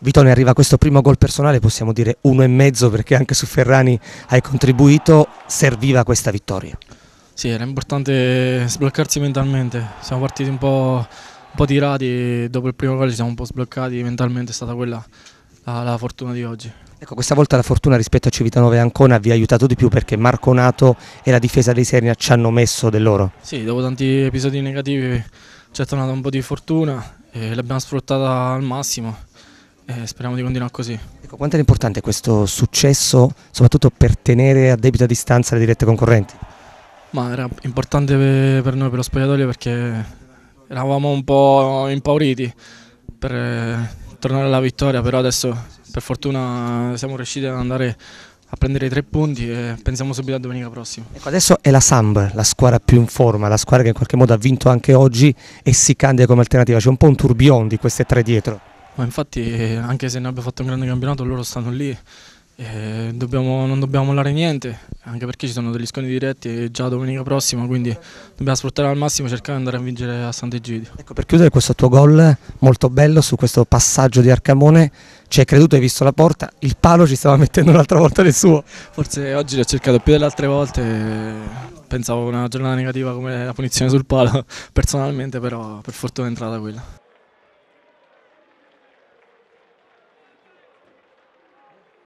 Vitone arriva a questo primo gol personale, possiamo dire uno e mezzo perché anche su Ferrani hai contribuito, serviva questa vittoria. Sì, era importante sbloccarsi mentalmente, siamo partiti un po', un po tirati, dopo il primo gol ci siamo un po' sbloccati mentalmente, è stata quella la, la fortuna di oggi. Ecco, questa volta la fortuna rispetto a Civitanova e Ancona vi ha aiutato di più perché Marco Nato e la difesa dei Sernia ci hanno messo del loro. Sì, dopo tanti episodi negativi ci è tornata un po' di fortuna e l'abbiamo sfruttata al massimo eh, speriamo di continuare così. Ecco, quanto era importante questo successo, soprattutto per tenere a debita distanza le dirette concorrenti? Ma era importante per noi, per lo spogliatoio, perché eravamo un po' impauriti per eh, tornare alla vittoria, però adesso per fortuna siamo riusciti ad andare a prendere i tre punti e pensiamo subito a domenica prossima. Ecco, adesso è la Samb la squadra più in forma, la squadra che in qualche modo ha vinto anche oggi e si candida come alternativa, c'è un po' un tourbillon di queste tre dietro ma infatti anche se ne abbia fatto un grande campionato loro stanno lì eh, dobbiamo, non dobbiamo mollare niente, anche perché ci sono degli scontri diretti già domenica prossima, quindi dobbiamo sfruttare al massimo e cercare di andare a vincere a Sant'Egidio. Ecco, per chiudere questo tuo gol eh, molto bello su questo passaggio di Arcamone, ci hai creduto, hai visto la porta, il palo ci stava mettendo un'altra volta nel suo. Forse oggi l'ho cercato più delle altre volte, pensavo una giornata negativa come la punizione sul palo, personalmente però per fortuna è entrata quella.